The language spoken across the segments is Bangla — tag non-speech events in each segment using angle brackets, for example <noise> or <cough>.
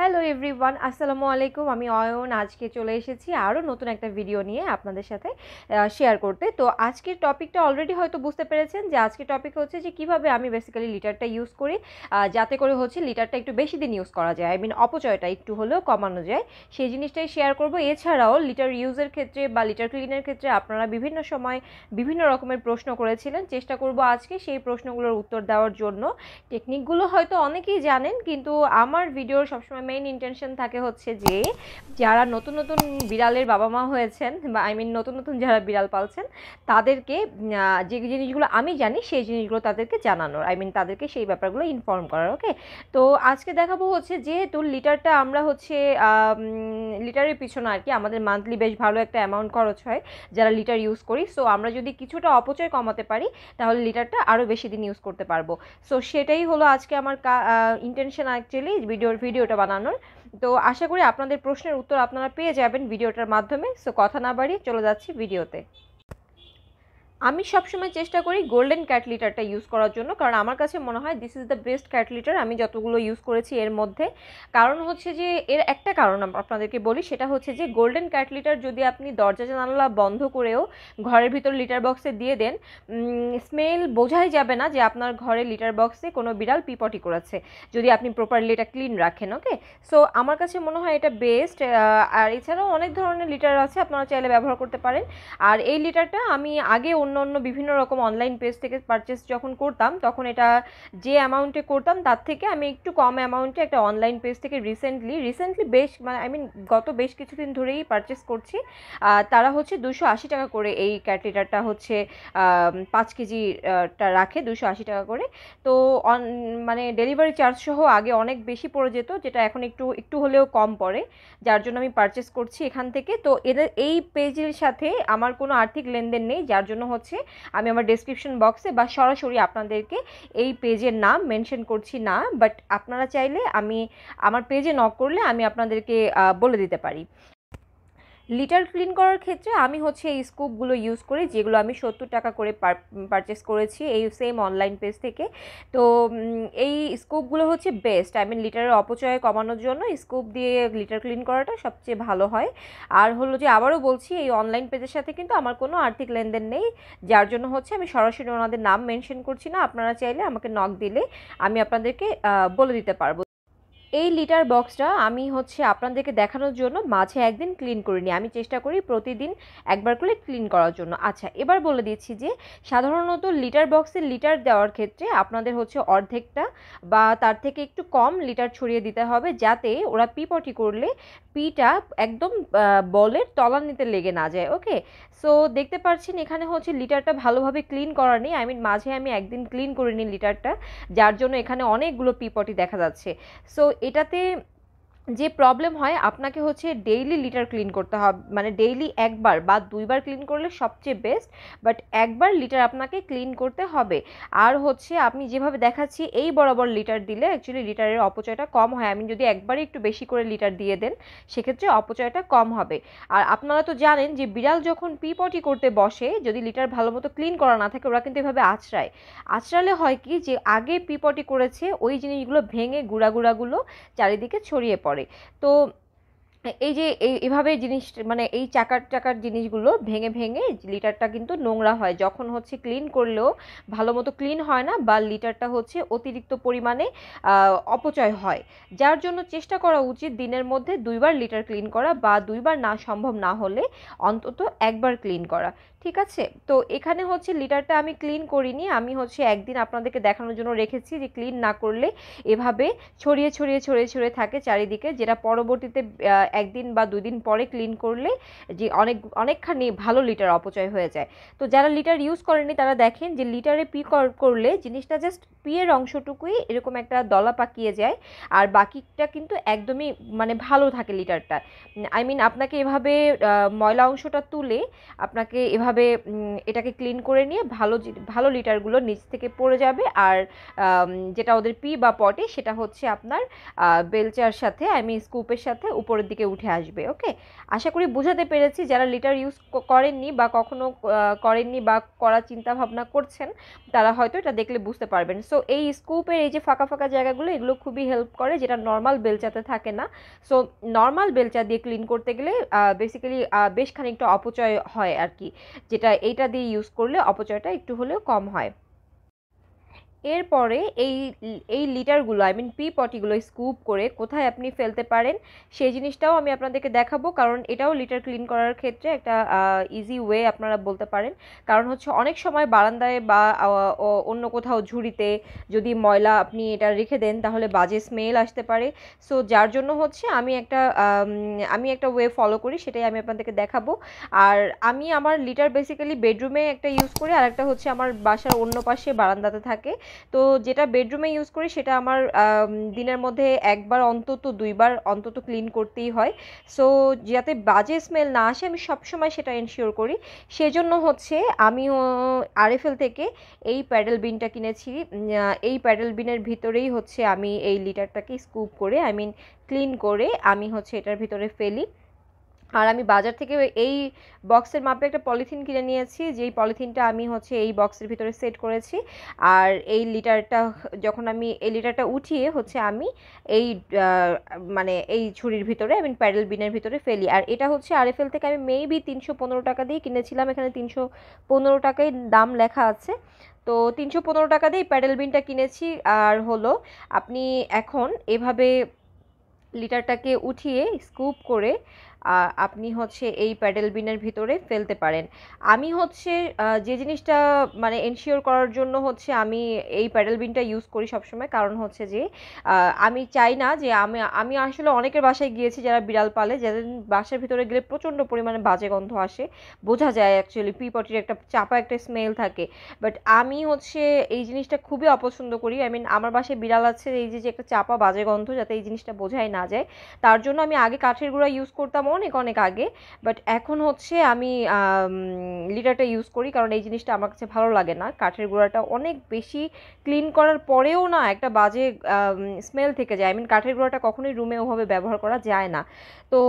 হ্যালো এভরিওয়ান আসসালামু আলাইকুম আমি অয়ন আজকে চলে এসেছি আরও নতুন একটা ভিডিও নিয়ে আপনাদের সাথে শেয়ার করতে তো আজকের টপিকটা অলরেডি হয়তো বুঝতে পেরেছেন যে আজকের টপিক হচ্ছে যে কিভাবে আমি বেসিক্যালি লিটারটা ইউজ করি যাতে করে হচ্ছে লিটারটা একটু বেশি দিন ইউজ করা যায় আই মিন অপচয়টা একটু হলেও কমানো যায় সেই জিনিসটাই শেয়ার করব এছাড়াও লিটার ইউজের ক্ষেত্রে বা লিটার ক্লিনের ক্ষেত্রে আপনারা বিভিন্ন সময় বিভিন্ন রকমের প্রশ্ন করেছিলেন চেষ্টা করব আজকে সেই প্রশ্নগুলোর উত্তর দেওয়ার জন্য টেকনিকগুলো হয়তো অনেকেই জানেন কিন্তু আমার ভিডিওর সবসময় মেইন ইন্টেনশন থাকে হচ্ছে যে যারা নতুন নতুন বিড়ালের বাবা মা হয়েছেন বা আই মিন নতুন নতুন যারা বিড়াল পালছেন তাদেরকে যে জিনিসগুলো আমি জানি সেই জিনিসগুলো তাদেরকে জানানোর আই মিন তাদেরকে সেই ব্যাপারগুলো ইনফর্ম করার ওকে তো আজকে দেখাবো হচ্ছে যেহেতু লিটারটা আমরা হচ্ছে লিটারের পিছনে আর কি আমাদের মান্থলি বেশ ভালো একটা অ্যামাউন্ট খরচ হয় যারা লিটার ইউজ করি সো আমরা যদি কিছুটা অপচয় কমাতে পারি তাহলে লিটারটা আরও বেশি দিন ইউজ করতে পারবো সো সেটাই হলো আজকে আমার ইন্টেনশন অ্যাকচুয়ালি ভিডিওর ভিডিওটা বানানো জানানোর তো আশা করি আপনাদের প্রশ্নের উত্তর আপনারা পেয়ে যাবেন ভিডিওটার মাধ্যমে সো কথা না বাড়িয়ে চলে যাচ্ছি ভিডিওতে আমি সবসময় চেষ্টা করি গোল্ডেন ক্যাটলিটারটা ইউজ করার জন্য কারণ আমার কাছে মনে হয় this is the best cat litter আমি যতগুলো ইউজ করেছি এর মধ্যে কারণ হচ্ছে যে এর একটা কারণ আপনাদেরকে বলি সেটা হচ্ছে যে গোল্ডেন ক্যাটলিটার যদি আপনি দরজা জানালা বন্ধ করেও ঘরের ভিতর লিটার বক্সে দিয়ে দেন স্মেল বোঝাই যাবে না যে আপনার ঘরে লিটার বক্সে কোনো বিড়াল পিপটি করেছে যদি আপনি প্রপারলি এটা ক্লিন রাখেন ওকে সো আমার কাছে মনে হয় এটা বেস্ট আর এছাড়াও অনেক ধরনের লিটার আছে আপনারা চাইলে ব্যবহার করতে পারেন আর এই লিটারটা আমি আগে অন্য অন্য অন্য বিভিন্ন রকম অনলাইন পেজ থেকে পারচেস যখন করতাম তখন এটা যে অ্যামাউন্টে করতাম তার থেকে আমি একটু কম অ্যামাউন্টে একটা অনলাইন পেজ থেকে রিসেন্টলি রিসেন্টলি বেশ মানে আই মিন গত বেশ কিছুদিন ধরেই পারচেস করছি তারা হচ্ছে দুশো আশি টাকা করে এই ক্যাটেটারটা হচ্ছে পাঁচ কেজিটা রাখে দুশো আশি টাকা করে তো মানে ডেলিভারি চার্জ সহ আগে অনেক বেশি পড়ে যেত যেটা এখন একটু একটু হলেও কম পড়ে যার জন্য আমি পারচেস করছি এখান থেকে তো এদের এই পেজের সাথে আমার কোনো আর্থিক লেনদেন নেই যার জন্য হচ্ছে আমি আমার ডেসক্রিপশন বক্সে বা সরাসরি আপনাদেরকে এই পেজের নাম মেনশন করছি না বাট আপনারা চাইলে আমি আমার পেজে নক করলে আমি আপনাদেরকে বলে দিতে পারি লিটার ক্লিন করার ক্ষেত্রে আমি হচ্ছে এই স্কুপগুলো ইউজ করি যেগুলো আমি সত্তর টাকা করে পারচেস করেছি এই সেম অনলাইন পেজ থেকে তো এই স্কুপগুলো হচ্ছে বেস্ট আই মিন লিটারের অপচয় কমানোর জন্য স্কুপ দিয়ে লিটার ক্লিন করাটা সবচেয়ে ভালো হয় আর হলো যে আবারও বলছি এই অনলাইন পেজের সাথে কিন্তু আমার কোনো আর্থিক লেনদেন নেই যার জন্য হচ্ছে আমি সরাসরি ওনাদের নাম মেনশন করছি না আপনারা চাইলে আমাকে নক দিলে আমি আপনাদেরকে বলে দিতে পারবো এই লিটার বক্সটা আমি হচ্ছে আপনাদেরকে দেখানোর জন্য মাঝে একদিন ক্লিন করে নিই আমি চেষ্টা করি প্রতিদিন একবার করে ক্লিন করার জন্য আচ্ছা এবার বলে দিচ্ছি যে সাধারণত লিটার বক্সে লিটার দেওয়ার ক্ষেত্রে আপনাদের হচ্ছে অর্ধেকটা বা তার থেকে একটু কম লিটার ছড়িয়ে দিতে হবে যাতে ওরা পিপটি করলে পিটা একদম বলের তলানিতে লেগে না যায় ওকে সো দেখতে পাচ্ছেন এখানে হচ্ছে লিটারটা ভালোভাবে ক্লিন করা নেই আই মিন মাঝে আমি একদিন ক্লিন করে নিই লিটারটা যার জন্য এখানে অনেকগুলো পিপটি দেখা যাচ্ছে সো এটাতে যে প্রবলেম হয় আপনাকে হচ্ছে ডেইলি লিটার ক্লিন করতে হবে মানে ডেইলি একবার বা দুইবার ক্লিন করলে সবচেয়ে বেস্ট বাট একবার লিটার আপনাকে ক্লিন করতে হবে আর হচ্ছে আমি যেভাবে দেখাচ্ছি এই বরাবর লিটার দিলে অ্যাকচুয়ালি লিটারের অপচয়টা কম হয় আমি যদি একবারে একটু বেশি করে লিটার দিয়ে দেন সেক্ষেত্রে অপচয়টা কম হবে আর আপনারা তো জানেন যে বিড়াল যখন পিপটি করতে বসে যদি লিটার ভালো মতো ক্লিন করা না থাকে ওরা কিন্তু এভাবে আছড়ায় আছড়ালে হয় কি যে আগে পিপটি করেছে ওই জিনিসগুলো ভেঙে গুঁড়া গুঁড়াগুলো চারিদিকে ছড়িয়ে পড়ে করে তো এই যে এইভাবে জিনিস মানে এই চাকার চাকার জিনিসগুলো ভেঙে ভেঙে লিটারটা কিন্তু নোংরা হয় যখন হচ্ছে ক্লিন করলেও ভালো মতো ক্লিন হয় না বা লিটারটা হচ্ছে অতিরিক্ত পরিমাণে অপচয় হয় যার জন্য চেষ্টা করা উচিত দিনের মধ্যে দুইবার লিটার ক্লিন করা বা দুইবার না সম্ভব না হলে অন্তত একবার ক্লিন করা ঠিক আছে তো এখানে হচ্ছে লিটারটা আমি ক্লিন করিনি আমি হচ্ছে একদিন আপনাদেরকে দেখানোর জন্য রেখেছি যে ক্লিন না করলে এভাবে ছড়িয়ে ছড়িয়ে ছড়িয়ে ছড়িয়ে থাকে চারিদিকে যেটা পরবর্তীতে একদিন বা দুদিন পরে ক্লিন করলে যে অনেক অনেকখানি ভালো লিটার অপচয় হয়ে যায় তো যারা লিটার ইউজ করেনি তারা দেখেন যে লিটারে পি করলে জিনিসটা জাস্ট পিয়ের অংশটুকুই এরকম একটা দলা পাকিয়ে যায় আর বাকিটা কিন্তু একদমই মানে ভালো থাকে লিটারটা আই মিন আপনাকে এভাবে ময়লা অংশটা তুলে আপনাকে এভাবে ভাবে এটাকে ক্লিন করে নিয়ে ভালো ভালো লিটারগুলো নিচ থেকে পড়ে যাবে আর যেটা ওদের পি বা পটে সেটা হচ্ছে আপনার বেলচার সাথে আমি স্কুপের সাথে উপরের দিকে উঠে আসবে ওকে আশা করি বোঝাতে পেরেছি যারা লিটার ইউজ করেননি বা কখনো করেননি বা করার চিন্তা ভাবনা করছেন তারা হয়তো এটা দেখলে বুঝতে পারবেন সো এই স্কুপের এই যে ফাঁকা ফাঁকা জায়গাগুলো এগুলো খুবই হেল্প করে যেটা নর্মাল বেলচাতে থাকে না সো নর্মাল বেলচা দিয়ে ক্লিন করতে গেলে বেসিক্যালি বেশ খানিকটা অপচয় হয় আর কি যেটা এইটা দিয়ে ইউজ করলে অপচয়টা একটু হলেও কম হয় এরপরে এই এই লিটারগুলো আই মিন পি পটিগুলো স্কুপ করে কোথায় আপনি ফেলতে পারেন সেই জিনিসটাও আমি আপনাদেরকে দেখাবো কারণ এটাও লিটার ক্লিন করার ক্ষেত্রে একটা ইজি ওয়ে আপনারা বলতে পারেন কারণ হচ্ছে অনেক সময় বারান্দায় বা অন্য কোথাও ঝুড়িতে যদি ময়লা আপনি এটা রেখে দেন তাহলে বাজে স্মেল আসতে পারে সো যার জন্য হচ্ছে আমি একটা আমি একটা ওয়ে ফলো করি সেটাই আমি আপনাদেরকে দেখাবো আর আমি আমার লিটার বেসিক্যালি বেডরুমে একটা ইউজ করি আর একটা হচ্ছে আমার বাসার অন্য পাশে বারান্দাতে থাকে তো যেটা বেডরুমে ইউজ করি সেটা আমার দিনের মধ্যে একবার অন্তত দুইবার অন্তত ক্লিন করতেই হয় সো যাতে বাজে স্মেল না আসে আমি সবসময় সেটা এনশিওর করি সেজন্য হচ্ছে আমি আরএফএল থেকে এই প্যাডেল বিনটা কিনেছি এই প্যাডেল বিনের ভিতরেই হচ্ছে আমি এই লিটারটাকে স্কুপ করে আই মিন ক্লিন করে আমি হচ্ছে এটার ভিতরে ফেলি আর আমি বাজার থেকে এই বক্সের মাপে একটা পলিথিন কিনে নিয়েছি যেই পলিথিনটা আমি হচ্ছে এই বক্সের ভিতরে সেট করেছি আর এই লিটারটা যখন আমি এই লিটারটা উঠিয়ে হচ্ছে আমি এই মানে এই ছুরির ভিতরে আমি প্যাডেল বিনের ভিতরে ফেলি আর এটা হচ্ছে আর আরএফএল থেকে আমি মেবি তিনশো পনেরো টাকা দিয়ে কিনেছিলাম এখানে তিনশো পনেরো টাকায় দাম লেখা আছে তো তিনশো পনেরো টাকা দিয়ে প্যাডেল বিনটা কিনেছি আর হলো আপনি এখন এভাবে লিটারটাকে উঠিয়ে স্কুপ করে আপনি হচ্ছে এই প্যাডেল বিনের ভিতরে ফেলতে পারেন আমি হচ্ছে যে জিনিসটা মানে এনশিওর করার জন্য হচ্ছে আমি এই প্যাডেল বিনটা ইউজ করি সবসময় কারণ হচ্ছে যে আমি চাই না যে আমি আমি আসলে অনেকের বাসায় গিয়েছি যারা বিড়াল পালে যাদের বাসার ভিতরে গেলে প্রচণ্ড পরিমাণে বাজে গন্ধ আসে বোঝা যায় অ্যাকচুয়ালি পিপটির একটা চাপা একটা স্মেল থাকে বাট আমি হচ্ছে এই জিনিসটা খুবই অপছন্দ করি আই মিন আমার বাসায় বিড়াল আছে এই যে একটা চাপা বাজে গন্ধ যাতে এই জিনিসটা বোঝাই না যায় তার জন্য আমি আগে কাঠের গুঁড়া ইউজ করতাম অনেক অনেক আগে বাট এখন হচ্ছে আমি লিটারটা ইউজ করি কারণ এই জিনিসটা আমার কাছে ভালো লাগে না কাঠের গুঁড়াটা অনেক বেশি ক্লিন করার পরেও না একটা বাজে স্মেল থেকে যায় আই মিন কাঠের গুঁড়াটা কখনোই রুমে ওভাবে ব্যবহার করা যায় না তো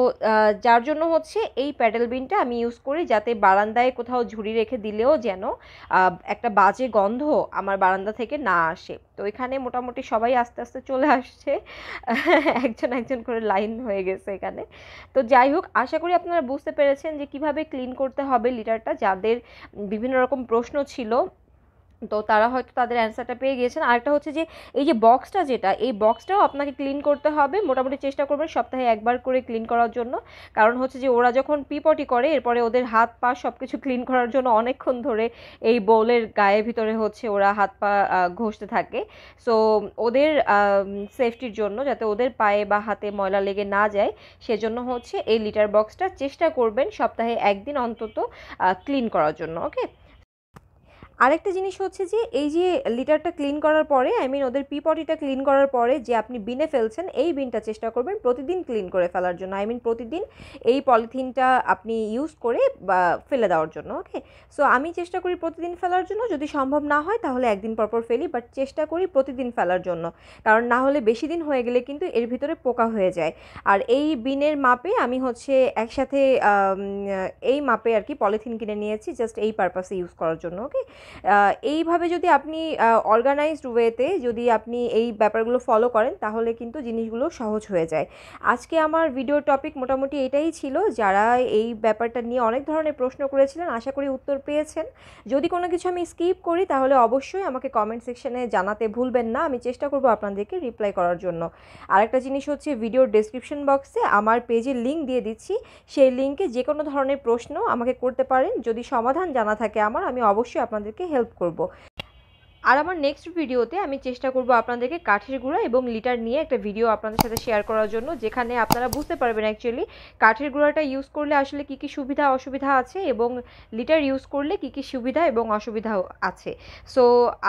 যার জন্য হচ্ছে এই প্যাডেল বিনটা আমি ইউজ করি যাতে বারান্দায় কোথাও ঝুড়ি রেখে দিলেও যেন একটা বাজে গন্ধ আমার বারান্দা থেকে না আসে তো এখানে মোটামুটি সবাই আস্তে আস্তে চলে আসছে <laughs> একজন একজন করে লাইন হয়ে গেছে এখানে তো যাই যাই হোক আশা করি আপনারা বুঝতে পেরেছেন যে কিভাবে ক্লিন করতে হবে লিটারটা যাদের বিভিন্ন রকম প্রশ্ন ছিল তো তারা হয়তো তাদের অ্যান্সারটা পেয়ে গিয়েছেন আরেকটা হচ্ছে যে এই যে বক্সটা যেটা এই বক্সটাও আপনাকে ক্লিন করতে হবে মোটামুটি চেষ্টা করবেন সপ্তাহে একবার করে ক্লিন করার জন্য কারণ হচ্ছে যে ওরা যখন পিপটি করে এরপরে ওদের হাত পা সব কিছু ক্লিন করার জন্য অনেকক্ষণ ধরে এই বোলের গায়ের ভিতরে হচ্ছে ওরা হাত পা ঘষতে থাকে সো ওদের সেফটির জন্য যাতে ওদের পায়ে বা হাতে ময়লা লেগে না যায় সেজন্য হচ্ছে এই লিটার বক্সটা চেষ্টা করবেন সপ্তাহে একদিন অন্তত ক্লিন করার জন্য ওকে আরেকটা জিনিস হচ্ছে যে এই যে লিটারটা ক্লিন করার পরে আই মিন ওদের পিপটিটা ক্লিন করার পরে যে আপনি বিনে ফেলছেন এই বিনটা চেষ্টা করবেন প্রতিদিন ক্লিন করে ফেলার জন্য আই মিন প্রতিদিন এই পলিথিনটা আপনি ইউজ করে বা ফেলে দেওয়ার জন্য ওকে সো আমি চেষ্টা করি প্রতিদিন ফেলার জন্য যদি সম্ভব না হয় তাহলে একদিন পরপর ফেলি বাট চেষ্টা করি প্রতিদিন ফেলার জন্য কারণ না হলে বেশি দিন হয়ে গেলে কিন্তু এর ভিতরে পোকা হয়ে যায় আর এই বিনের মাপে আমি হচ্ছে একসাথে এই মাপে আর কি পলিথিন কিনে নিয়েছি জাস্ট এই পারপাসে ইউজ করার জন্য ওকে এইভাবে যদি আপনি অর্গানাইজড ওয়েতে যদি আপনি এই ব্যাপারগুলো ফলো করেন তাহলে কিন্তু জিনিসগুলো সহজ হয়ে যায় আজকে আমার ভিডিও টপিক মোটামুটি এটাই ছিল যারা এই ব্যাপারটা নিয়ে অনেক ধরনের প্রশ্ন করেছিলেন আশা করি উত্তর পেয়েছেন যদি কোনো কিছু আমি স্কিপ করি তাহলে অবশ্যই আমাকে কমেন্ট সেকশনে জানাতে ভুলবেন না আমি চেষ্টা করব আপনাদেরকে রিপ্লাই করার জন্য আরেকটা জিনিস হচ্ছে ভিডিওর ডেসক্রিপশন বক্সে আমার পেজের লিঙ্ক দিয়ে দিচ্ছি সেই লিঙ্কে যে কোনো ধরনের প্রশ্ন আমাকে করতে পারেন যদি সমাধান জানা থাকে আমার আমি অবশ্যই আপনাদের আপনাদেরকে হেল্প করব। আর আমার নেক্সট ভিডিওতে আমি চেষ্টা করব আপনাদেরকে কাঠের গুঁড়া এবং লিটার নিয়ে একটা ভিডিও আপনাদের সাথে শেয়ার করার জন্য যেখানে আপনারা বুঝতে পারবেন অ্যাকচুয়ালি কাঠের গুঁড়াটা ইউজ করলে আসলে কি কি সুবিধা অসুবিধা আছে এবং লিটার ইউজ করলে কি কি সুবিধা এবং অসুবিধা আছে সো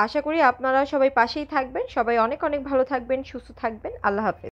আশা করি আপনারা সবাই পাশেই থাকবেন সবাই অনেক অনেক ভালো থাকবেন সুস্থ থাকবেন আল্লাহ হাফেজ